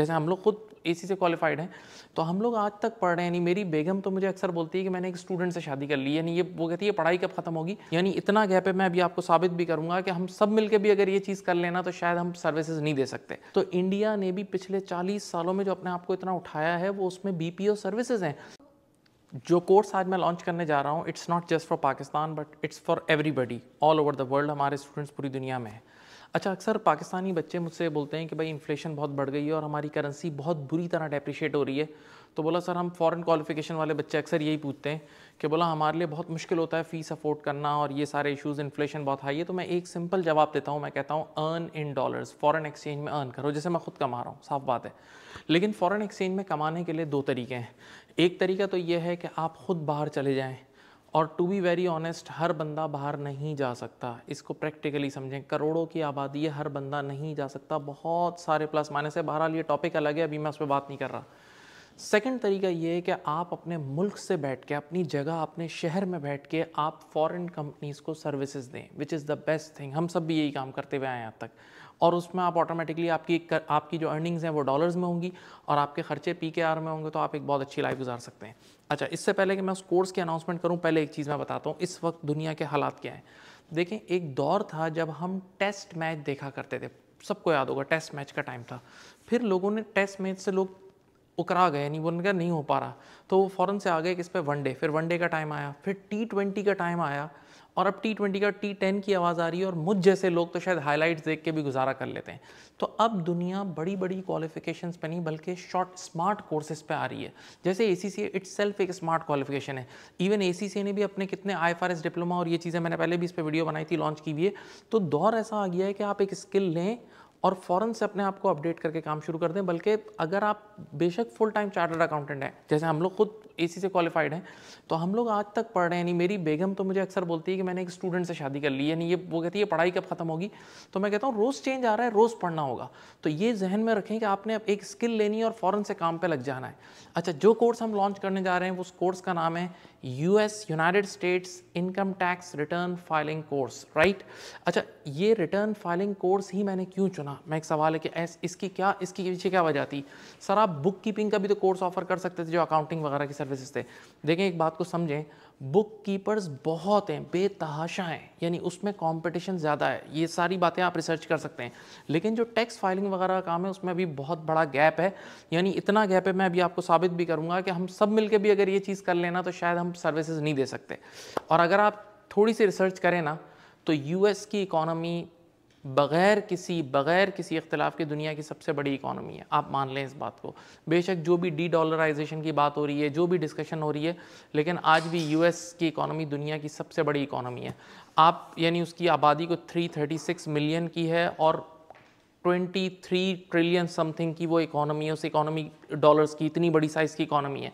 जैसे हम लोग खुद ए से क्वालिफाइड हैं तो हम लोग आज तक पढ़ रहे हैं यानी मेरी बेगम तो मुझे अक्सर बोलती है कि मैंने एक स्टूडेंट से शादी कर ली यानी ये वो कहती है पढ़ाई कब खत्म होगी यानी इतना गैप है मैं अभी आपको साबित भी करूंगा कि हम सब मिलकर भी अगर ये चीज़ कर लेना तो शायद हम सर्विसेज नहीं दे सकते तो इंडिया ने भी पिछले चालीस सालों में जो अपने आप को इतना उठाया है वो उसमें बी पी सर्विसेज हैं जो कोर्स आज मैं लॉन्च करने जा रहा हूँ it's not just for Pakistan but it's for everybody all over the world हमारे स्टूडेंट्स पूरी दुनिया में हैं अच्छा अक्सर पाकिस्तानी बच्चे मुझसे बोलते हैं कि भाई इन्फ्लेशन बहुत बढ़ गई है और हमारी करेंसी बहुत बुरी तरह डेप्रिशिएट हो रही है तो बोला सर हम फॉरेन क्वालिफिकेशन वाले बच्चे अक्सर यही पूछते हैं कि बोला हमारे लिए बहुत मुश्किल होता है फ़ीस अफोर्ड करना और ये सारे इश्यूज़ इन्फ्लेशन बहुत हाई है तो मैं एक सिंपल जवाब देता हूँ मैं कहता हूँ earn in dollars foreign exchange में अर्न करो जैसे मैं खुद कमा रहा हूँ साफ बात है लेकिन फॉरेन एक्सचेंज में कमाने के लिए दो तरीके हैं एक तरीका तो ये है कि आप खुद बाहर चले जाएँ और टू बी वेरी ऑनेस्ट हर बंदा बाहर नहीं जा सकता इसको प्रैक्टिकली समझें करोड़ों की आबादी है हर बंदा नहीं जा सकता बहुत सारे प्लस माइनस है बहरहाल ये टॉपिक अलग है अभी मैं उस पर बात नहीं कर रहा सेकंड तरीका ये है कि आप अपने मुल्क से बैठ के अपनी जगह अपने शहर में बैठ के आप फॉरेन कंपनीज़ को सर्विसेज दें which is the best thing हम सब भी यही काम करते हुए आए हैं अब तक और उसमें आप ऑटोमेटिकली आपकी कर, आपकी जो अर्निंग्स हैं वो डॉलर्स में होंगी और आपके खर्चे पी के आर में होंगे तो आप एक बहुत अच्छी लाइफ गुजार सकते हैं अच्छा इससे पहले कि मैं उस कोर्स की अनाउंसमेंट करूँ पहले एक चीज़ मैं बताता हूँ इस वक्त दुनिया के हालात क्या हैं देखें एक दौर था जब हम टेस्ट मैच देखा करते थे सबको याद होगा टेस्ट मैच का टाइम था फिर लोगों ने टेस्ट मैच से लोग उकरा गए नहीं उनका नहीं हो पा रहा तो वो फ़ौरन से आ गए कि इस पर वनडे फिर वनडे का टाइम आया फिर टी ट्वेंटी का टाइम आया और अब टी ट्वेंटी का टी टेन की आवाज़ आ रही है और मुझ जैसे लोग तो शायद हाईलाइट्स देख के भी गुजारा कर लेते हैं तो अब दुनिया बड़ी बड़ी क्वालिफिकेशंस पे नहीं बल्कि शॉर्ट स्मार्ट कोर्सेज पे आ रही है जैसे ए सी इट्स एक स्मार्ट क्वालिफिकेशन है इवन ए ने भी अपने कितने आई डिप्लोमा और ये चीज़ें मैंने पहले भी इस पर वीडियो बनाई थी लॉन्च की हुई है तो दौर ऐसा आ गया है कि आप एक स्किल लें और फ़ौरन से अपने आप को अपडेट करके काम शुरू कर दें बल्कि अगर आप बेशक फुल टाइम चार्टर्ड अकाउंटेंट हैं जैसे हम लोग खुद एसी से क्वालिफाइड हैं तो हम लोग आज तक पढ़ रहे हैं यानी मेरी बेगम तो मुझे अक्सर बोलती है कि मैंने एक स्टूडेंट से शादी कर ली यानी ये वो कहती है पढ़ाई कब खत्म होगी तो मैं कहता हूँ रोज़ चेंज आ रहा है रोज़ पढ़ना होगा तो ये जहन में रखें कि आपने अब एक स्किल लेनी है और फ़ौरन से काम पर लग जाना है अच्छा जो कोर्स हम लॉन्च करने जा रहे हैं उस कोर्स का नाम है U S United States income tax return filing course right अच्छा ये रिटर्न फाइलिंग कोर्स ही मैंने क्यों चुना मैं एक सवाल है कि इसकी क्या इसकी पीछे क्या वजह थी सर आप बुक कीपिंग का भी तो कोर्स ऑफर कर सकते थे जो अकाउंटिंग वगैरह की सर्विसेज थे देखें एक बात को समझें बुक कीपर्स बहुत हैं बेतहाशा हैं यानी उसमें कंपटीशन ज़्यादा है ये सारी बातें आप रिसर्च कर सकते हैं लेकिन जो टैक्स फाइलिंग वगैरह का काम है उसमें अभी बहुत बड़ा गैप है यानी इतना गैप है मैं अभी आपको साबित भी करूँगा कि हम सब मिलकर भी अगर ये चीज़ कर लेना तो शायद हम सर्विसेज नहीं दे सकते और अगर आप थोड़ी सी रिसर्च करें ना तो यूएस की इकोनॉमी बग़ैर किसी बग़ैर किसी इख्तलाफ के दुनिया की सबसे बड़ी इकानमी है आप मान लें इस बात को बेशक जो भी डी डॉलराइजेशन की बात हो रही है जो भी डिस्कशन हो रही है लेकिन आज भी यू एस की इकानमी दुनिया की सबसे बड़ी इकानमी है आप यानी उसकी आबादी को थ्री थर्टी सिक्स मिलियन की है और ट्वेंटी थ्री ट्रिलियन समथिंग की वो इकानमी है उस इकानमी डॉलर्स की इतनी बड़ी साइज़ की इकानमी है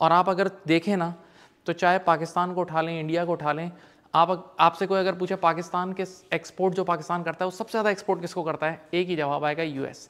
और आप अगर देखें ना तो चाहे पाकिस्तान को उठा लें इंडिया को उठा लें आप आपसे कोई अगर पूछे पाकिस्तान के एक्सपोर्ट जो पाकिस्तान करता है वो सबसे ज़्यादा एक्सपोर्ट किसको करता है एक ही जवाब आएगा यूएस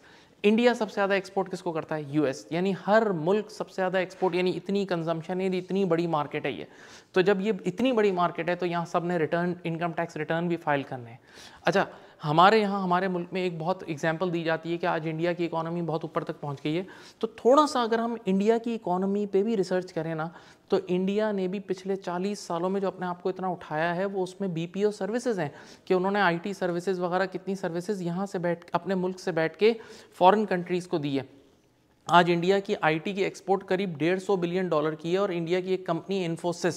इंडिया सबसे ज़्यादा एक्सपोर्ट किसको करता है यूएस यानी हर मुल्क सबसे ज़्यादा एक्सपोर्ट यानी इतनी कंजम्पशन यानी इतनी बड़ी मार्केट है ये तो जब ये इतनी बड़ी मार्केट है तो यहाँ सब ने रिटर्न इनकम टैक्स रिटर्न भी फाइल करने हैं अच्छा हमारे यहाँ हमारे मुल्क में एक बहुत एग्जाम्पल दी जाती है कि आज इंडिया की इकोनॉमी बहुत ऊपर तक पहुँच गई है तो थोड़ा सा अगर हम इंडिया की इकोनॉमी पर भी रिसर्च करें ना तो इंडिया ने भी पिछले 40 सालों में जो अपने आप को इतना उठाया है वो उसमें बी पी ओ सर्विसेज हैं कि उन्होंने आई टी सर्विसेज वगैरह कितनी सर्विसेज यहाँ से बैठ अपने मुल्क से बैठ के फॉरेन कंट्रीज़ को दी है आज इंडिया की आईटी की एक्सपोर्ट करीब डेढ़ सौ बिलियन डॉलर की है और इंडिया की एक कंपनी इन्फोसिस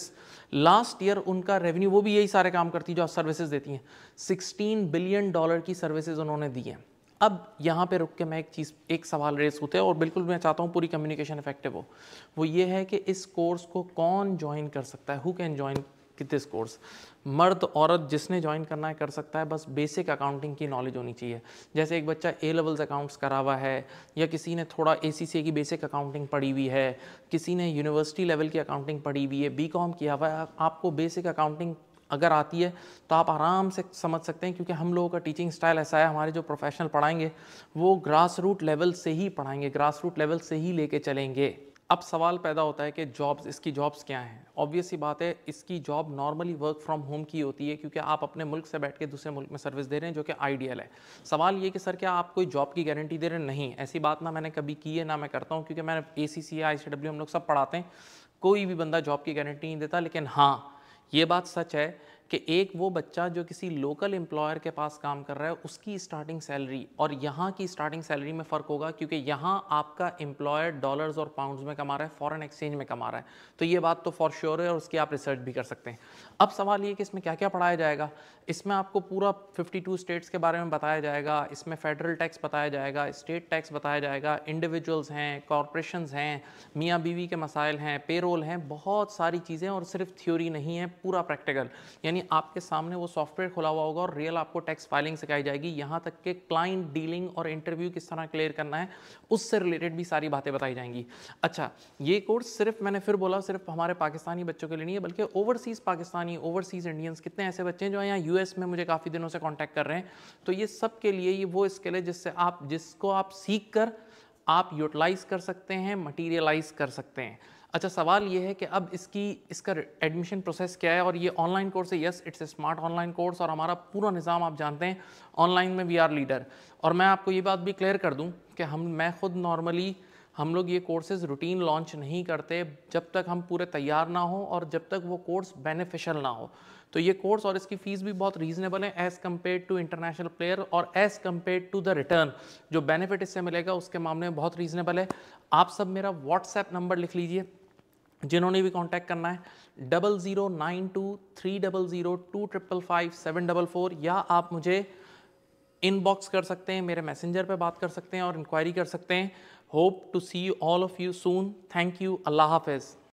लास्ट ईयर उनका रेवेन्यू वो भी यही सारे काम करती है जो सर्विसेज देती हैं 16 बिलियन डॉलर की सर्विसेज उन्होंने दी हैं अब यहाँ पे रुक के मैं एक चीज़ एक सवाल रेस होते हैं और बिल्कुल मैं चाहता हूँ पूरी कम्युनिकेशन इफेक्टिव हो वो ये है कि इस कोर्स को कौन ज्वाइन कर सकता है हु कैन ज्वाइन किस कोर्स मर्द औरत जिसने ज्वाइन करना है कर सकता है बस बेसिक अकाउंटिंग की नॉलेज होनी चाहिए जैसे एक बच्चा ए लेवल्स अकाउंट्स करा हुआ है या किसी ने थोड़ा ए सी की बेसिक अकाउंटिंग पढ़ी हुई है किसी ने यूनिवर्सिटी लेवल की अकाउंटिंग पढ़ी हुई है बी कॉम किया हुआ है आपको बेसिक अकाउंटिंग अगर आती है तो आप आराम से समझ सकते हैं क्योंकि हम लोगों का टीचिंग स्टाइल ऐसा है हमारे जो प्रोफेशनल पढ़ाएंगे वो ग्रास रूट लेवल से ही पढ़ाएंगे ग्रास रूट लेवल से ही लेके चलेंगे अब सवाल पैदा होता है कि जॉब्स इसकी जॉब्स क्या हैं ऑब्वियसली बात है इसकी job normally work from home की होती है क्योंकि आप अपने मुल्क से बैठ के दूसरे मुल्क में सर्विस दे रहे हैं जो कि आइडियल है सवाल ये कि सर क्या आप कोई जॉब की गारंटी दे रहे हैं नहीं ऐसी बात ना मैंने कभी की है ना मैं करता हूँ क्योंकि मैंने ए सी सी आई सी डब्ल्यू हम लोग सब पढ़ाते हैं कोई भी बंदा जॉब की गारंटी नहीं देता लेकिन हाँ ये बात सच है कि एक वो बच्चा जो किसी लोकल एम्प्लॉयर के पास काम कर रहा है उसकी स्टार्टिंग सैलरी और यहाँ की स्टार्टिंग सैलरी में फ़र्क होगा क्योंकि यहाँ आपका एम्प्लॉयर डॉलर्स और पाउंड्स में कमा रहा है फॉरेन एक्सचेंज में कमा रहा है तो ये बात तो फॉर श्योर है और उसकी आप रिसर्च भी कर सकते हैं अब सवाल ये कि इसमें क्या क्या पढ़ाया जाएगा इसमें आपको पूरा 52 स्टेट्स के बारे में बताया जाएगा इसमें फेडरल टैक्स बताया जाएगा स्टेट टैक्स बताया जाएगा इंडिविजुअल्स हैं कॉरपोरेशन हैं मियाँ बीवी के मसाइल हैं पेरोल हैं बहुत सारी चीज़ें और सिर्फ थ्योरी नहीं है पूरा प्रैक्टिकल यानी यानी आपके सामने वो सॉफ्टवेयर खुला हुआ होगा और रियल आपको टैक्स फाइलिंग सिखाई जाएगी यहाँ तक के क्लाइंट डीलिंग और इंटरव्यू किस तरह क्लियर करना है उससे रिलेटेड भी सारी बातें बताई जाएंगी अच्छा ये कोर्स सिर्फ मैंने फिर बोला सिर्फ हमारे पाकिस्तानी बच्चों के लिए नहीं है बल्कि ओवरसीज़ पाकिस्तानी ओवरसीज़ इंडियंस कितने ऐसे बच्चे हैं जो यहाँ यू में मुझे काफ़ी दिनों से कॉन्टैक्ट कर रहे हैं तो ये सब के लिए ये वो स्किल है जिससे आप जिसको आप सीख कर आप यूटिलाइज़ कर सकते हैं मटीरियलाइज कर सकते हैं अच्छा सवाल ये है कि अब इसकी इसका एडमिशन प्रोसेस क्या है और ये ऑनलाइन कोर्स है yes it's a smart online course और हमारा पूरा निज़ाम आप जानते हैं ऑनलाइन में वी आर लीडर और मैं आपको ये बात भी क्लियर कर दूँ कि हम मैं ख़ुद नॉर्मली हम लोग ये कोर्सेज रूटीन लॉन्च नहीं करते जब तक हम पूरे तैयार ना हो और जब तक वो कोर्स बेनिफिशियल ना हो तो ये कोर्स और इसकी फ़ीस भी बहुत रीजनेबल है as compare to international player और as compare to the return जो बेनिफिट इससे मिलेगा उसके मामले में बहुत रीजनेबल है आप सब मेरा व्हाट्सएप नंबर लिख लीजिए जिन्होंने भी कांटेक्ट करना है double zero nine two three double zero two triple five seven double four या आप मुझे इनबॉक्स कर सकते हैं मेरे मैसेंजर पे बात कर सकते हैं और इंक्वायरी कर सकते हैं hope to see all of you soon thank you Allah हाफिज़